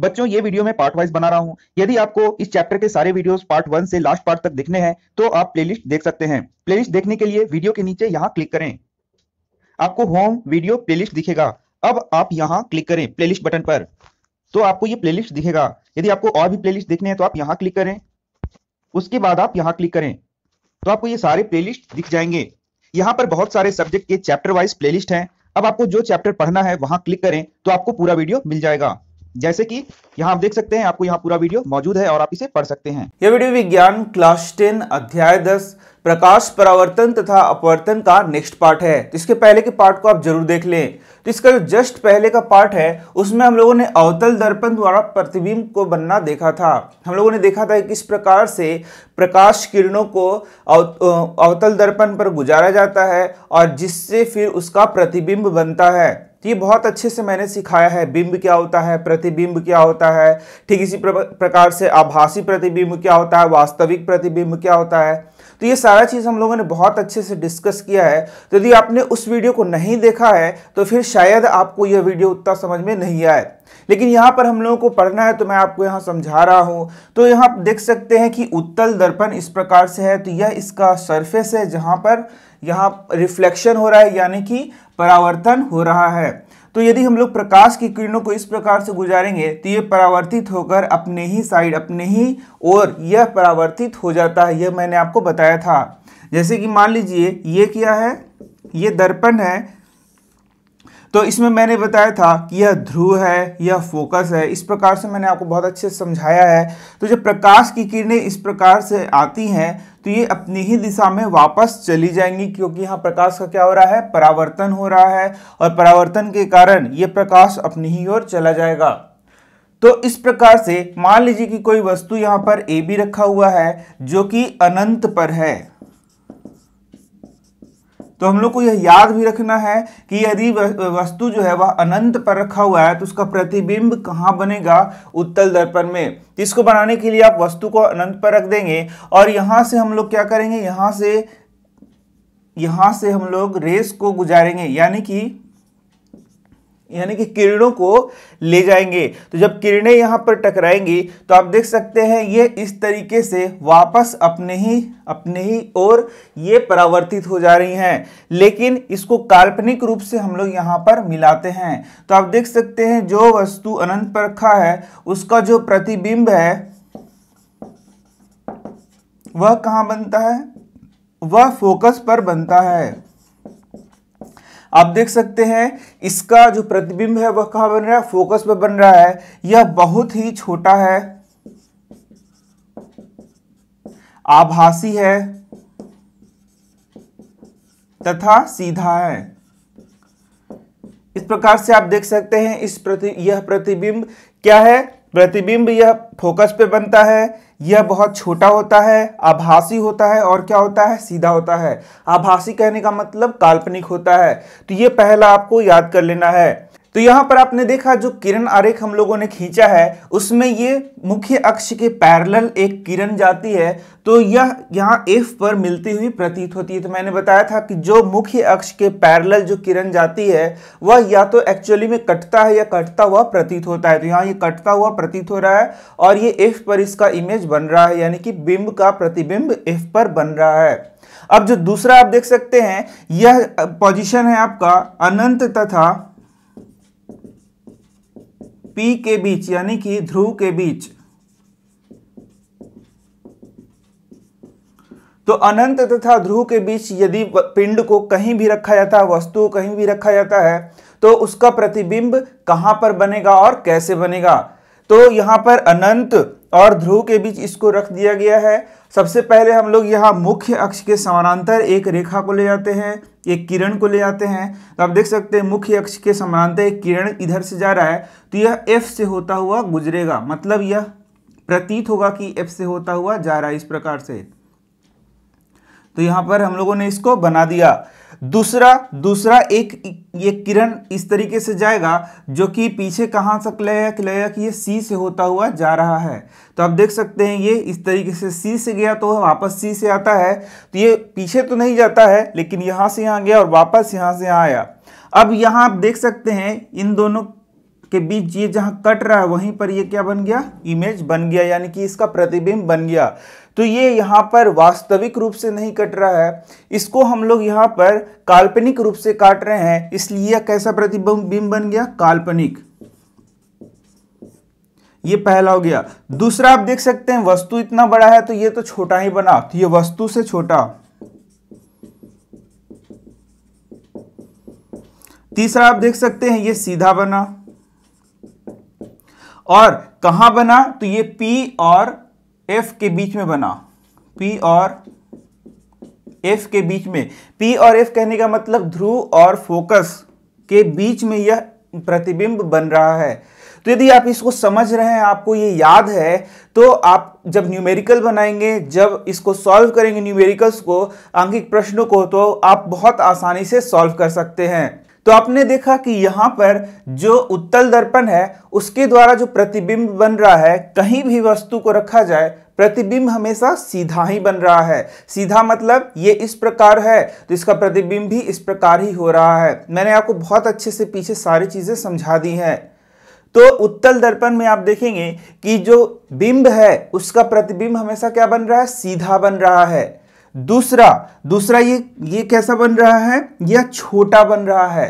बच्चों ये वीडियो मैं पार्ट वाइज बना रहा हूँ यदि आपको इस चैप्टर के सारे वीडियोस पार्ट वन से लास्ट पार्ट तक देखने हैं तो आप प्लेलिस्ट देख सकते हैं प्लेलिस्ट देखने के लिए वीडियो के नीचे यहाँ क्लिक करें आपको होम वीडियो प्लेलिस्ट दिखेगा अब आप यहाँ क्लिक करें प्लेलिस्ट बटन पर तो आपको ये प्लेलिस्ट दिखेगा यदि आपको और भी प्लेलिस्ट देखने हैं तो आप यहाँ क्लिक करें उसके बाद आप यहाँ क्लिक करें तो आपको ये सारे प्लेलिस्ट दिख जाएंगे यहाँ पर बहुत सारे सब्जेक्ट के चैप्टर वाइज प्लेलिस्ट हैं अब आपको जो चैप्टर पढ़ना है वहां क्लिक करें तो आपको पूरा वीडियो मिल जाएगा जैसे कि यहाँ आप देख सकते हैं आपको यहाँ पूरा वीडियो मौजूद है और आप इसे पढ़ सकते हैं यह वीडियो विज्ञान क्लास टेन अध्याय दस प्रकाश परावर्तन तथा अपवर्तन का नेक्स्ट पार्ट है तो इसके पहले के पार्ट को आप जरूर देख लें तो इसका जो जस्ट पहले का पार्ट है उसमें हम लोगों ने अवतल दर्पण द्वारा प्रतिबिंब को बनना देखा था हम लोगों ने देखा था कि किस प्रकार से प्रकाश किरणों को अवतल दर्पण पर गुजारा जाता है और जिससे फिर उसका प्रतिबिंब बनता है तो ये बहुत अच्छे से मैंने सिखाया है बिंब क्या होता है प्रतिबिंब क्या होता है ठीक इसी प्रकार से आभासी प्रतिबिंब क्या होता है वास्तविक प्रतिबिंब क्या होता है तो ये सारा चीज़ हम लोगों ने बहुत अच्छे से डिस्कस किया है तो यदि आपने उस वीडियो को नहीं देखा है तो फिर शायद आपको यह वीडियो उतना समझ में नहीं आए लेकिन यहां पर हम लोगों को पढ़ना है तो मैं आपको यहां समझा रहा हूं तो यहां देख सकते हैं कि उत्तल दर्पण इस प्रकार से है तो यह इसका सरफेस है जहां पर यहां रिफ्लेक्शन हो रहा है यानी कि परावर्तन हो रहा है तो यदि हम लोग प्रकाश की किरणों को इस प्रकार से गुजारेंगे तो ये परावर्तित होकर अपने ही साइड अपने ही और यह परावर्तित हो जाता है यह मैंने आपको बताया था जैसे कि मान लीजिए ये क्या है ये दर्पण है तो इसमें मैंने बताया था कि यह ध्रुव है यह फोकस है इस प्रकार से मैंने आपको बहुत अच्छे समझाया है तो जब प्रकाश की किरणें इस प्रकार से आती हैं तो ये अपनी ही दिशा में वापस चली जाएंगी क्योंकि यहाँ प्रकाश का क्या हो रहा है परावर्तन हो रहा है और परावर्तन के कारण ये प्रकाश अपनी ही ओर चला जाएगा तो इस प्रकार से मान लीजिए कि कोई वस्तु यहाँ पर ए बी रखा हुआ है जो कि अनंत पर है तो हम लोग को यह याद भी रखना है कि यदि वस्तु जो है वह अनंत पर रखा हुआ है तो उसका प्रतिबिंब कहाँ बनेगा उत्तल दर्पण में तो इसको बनाने के लिए आप वस्तु को अनंत पर रख देंगे और यहाँ से हम लोग क्या करेंगे यहाँ से यहाँ से हम लोग रेस को गुजारेंगे यानी कि यानी कि किरणों को ले जाएंगे तो जब किरणें यहाँ पर टकराएंगी तो आप देख सकते हैं ये इस तरीके से वापस अपने ही अपने ही और ये परावर्तित हो जा रही हैं लेकिन इसको काल्पनिक रूप से हम लोग यहाँ पर मिलाते हैं तो आप देख सकते हैं जो वस्तु अनंत पर रखा है उसका जो प्रतिबिंब है वह कहाँ बनता है वह फोकस पर बनता है आप देख सकते हैं इसका जो प्रतिबिंब है वह कहा बन रहा है फोकस पर बन रहा है यह बहुत ही छोटा है आभासी है तथा सीधा है इस प्रकार से आप देख सकते हैं इस प्रति यह प्रतिबिंब क्या है प्रतिबिंब यह फोकस पे बनता है यह बहुत छोटा होता है आभासी होता है और क्या होता है सीधा होता है आभासी कहने का मतलब काल्पनिक होता है तो ये पहला आपको याद कर लेना है तो यहाँ पर आपने देखा जो किरण आरेख हम लोगों ने खींचा है उसमें ये मुख्य अक्ष के पैरेलल एक किरण जाती है तो यह यहाँ एफ पर मिलती हुई प्रतीत होती है तो मैंने बताया था कि जो मुख्य अक्ष के पैरेलल जो किरण जाती है वह या तो एक्चुअली में कटता है या कटता हुआ प्रतीत होता है तो यहाँ ये कटता हुआ प्रतीत हो रहा है और ये एफ पर इसका इमेज बन रहा है यानी कि बिंब का प्रतिबिंब एफ पर बन रहा है अब जो दूसरा आप देख सकते हैं यह पोजिशन है आपका अनंत तथा पी के बीच यानी कि ध्रुव के बीच तो अनंत तथा ध्रुव के बीच यदि पिंड को कहीं भी रखा जाता है वस्तु कहीं भी रखा जाता है तो उसका प्रतिबिंब कहां पर बनेगा और कैसे बनेगा तो यहां पर अनंत और ध्रुव के बीच इसको रख दिया गया है सबसे पहले हम लोग यहाँ मुख्य अक्ष के समानांतर एक रेखा को ले जाते हैं एक किरण को ले जाते हैं तो आप देख सकते हैं मुख्य अक्ष के समानांतर एक किरण इधर से जा रहा है तो यह एफ से होता हुआ गुजरेगा मतलब यह प्रतीत होगा कि एफ से होता हुआ जा रहा है इस प्रकार से तो यहाँ पर हम लोगों ने इसको बना दिया दूसरा दूसरा एक ये किरण इस तरीके से जाएगा जो कि पीछे कहाँ तक लगेगा कि लगेगा कि ये सी से होता हुआ जा रहा है तो आप देख सकते हैं ये इस तरीके से सी से गया तो वापस सी से आता है तो ये पीछे तो नहीं जाता है लेकिन यहाँ से यहाँ गया और वापस यहाँ से यहाँ आया अब यहाँ आप देख सकते हैं इन दोनों के बीच ये जहाँ कट रहा है वहीं पर ये क्या बन गया इमेज बन गया यानी कि इसका प्रतिबिंब बन गया तो ये यहाँ पर वास्तविक रूप से नहीं कट रहा है इसको हम लोग यहाँ पर काल्पनिक रूप से काट रहे हैं इसलिए यह कैसा प्रतिबिंब बन गया काल्पनिक ये पहला हो गया दूसरा आप देख सकते हैं वस्तु इतना बड़ा है तो ये तो छोटा ही बना तो ये वस्तु से छोटा तीसरा आप देख सकते हैं ये सीधा बना और कहां बना तो ये P और एफ के बीच में बना पी और एफ के बीच में पी और एफ कहने का मतलब ध्रुव और फोकस के बीच में यह प्रतिबिंब बन रहा है तो यदि आप इसको समझ रहे हैं आपको ये याद है तो आप जब न्यूमेरिकल बनाएंगे जब इसको सॉल्व करेंगे न्यूमेरिकल्स को आंकिक प्रश्नों को तो आप बहुत आसानी से सॉल्व कर सकते हैं तो आपने देखा कि यहाँ पर जो उत्तल दर्पण है उसके द्वारा जो प्रतिबिंब बन रहा है कहीं भी वस्तु को रखा जाए प्रतिबिंब हमेशा सीधा ही बन रहा है सीधा मतलब ये इस प्रकार है तो इसका प्रतिबिंब भी इस प्रकार ही हो रहा है मैंने आपको बहुत अच्छे से पीछे सारी चीज़ें समझा दी हैं तो उत्तल दर्पण में आप देखेंगे कि जो बिंब है उसका प्रतिबिंब हमेशा क्या बन रहा है सीधा बन रहा है दूसरा दूसरा ये ये कैसा बन रहा है यह छोटा बन रहा है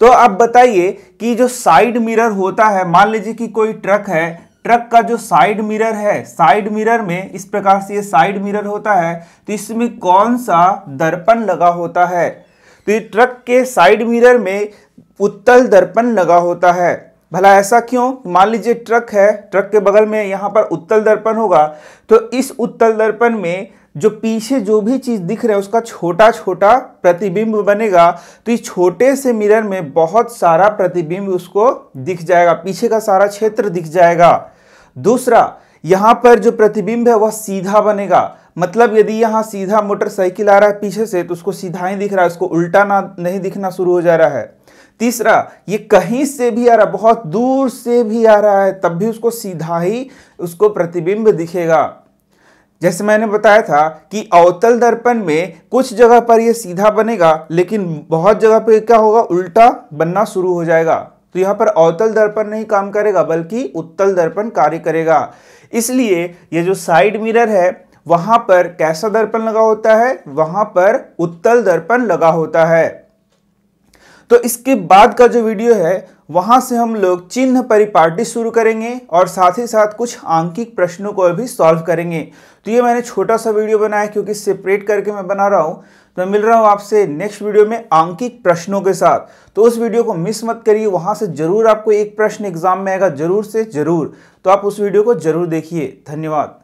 तो अब बताइए कि जो साइड मिरर होता है मान लीजिए कि कोई ट्रक है ट्रक का जो साइड मिरर है साइड मिरर में इस प्रकार से ये साइड मिरर होता है तो इसमें कौन सा दर्पण लगा होता है तो ये ट्रक के साइड मिरर में उत्तल दर्पण लगा होता है भला ऐसा क्यों मान लीजिए ट्रक है ट्रक के बगल में यहाँ पर उत्तल दर्पण होगा तो इस उत्तल दर्पण में जो पीछे जो भी चीज़ दिख रहा है उसका छोटा छोटा प्रतिबिंब बनेगा तो इस छोटे से मिरर में बहुत सारा प्रतिबिंब उसको दिख जाएगा पीछे का सारा क्षेत्र दिख जाएगा दूसरा यहाँ पर जो प्रतिबिंब है वह सीधा बनेगा मतलब यदि यहाँ सीधा मोटरसाइकिल आ रहा है पीछे से तो उसको सीधा ही दिख रहा है उसको उल्टा ना नहीं दिखना शुरू हो जा रहा है तीसरा ये कहीं से भी आ रहा बहुत दूर से भी आ रहा है तब भी उसको सीधा ही उसको प्रतिबिंब दिखेगा जैसे मैंने बताया था कि अवतल दर्पण में कुछ जगह पर यह सीधा बनेगा लेकिन बहुत जगह पर क्या होगा उल्टा बनना शुरू हो जाएगा तो यहां पर अवतल दर्पण नहीं काम करेगा बल्कि उत्तल दर्पण कार्य करेगा इसलिए ये जो साइड मिरर है वहां पर कैसा दर्पण लगा होता है वहां पर उत्तल दर्पण लगा होता है तो इसके बाद का जो वीडियो है वहाँ से हम लोग चिन्ह परिपाटी शुरू करेंगे और साथ ही साथ कुछ आंकिक प्रश्नों को भी सॉल्व करेंगे तो ये मैंने छोटा सा वीडियो बनाया क्योंकि सेपरेट करके मैं बना रहा हूँ तो मिल रहा हूँ आपसे नेक्स्ट वीडियो में आंकिक प्रश्नों के साथ तो उस वीडियो को मिस मत करिए वहाँ से ज़रूर आपको एक प्रश्न एग्जाम में आएगा ज़रूर से ज़रूर तो आप उस वीडियो को ज़रूर देखिए धन्यवाद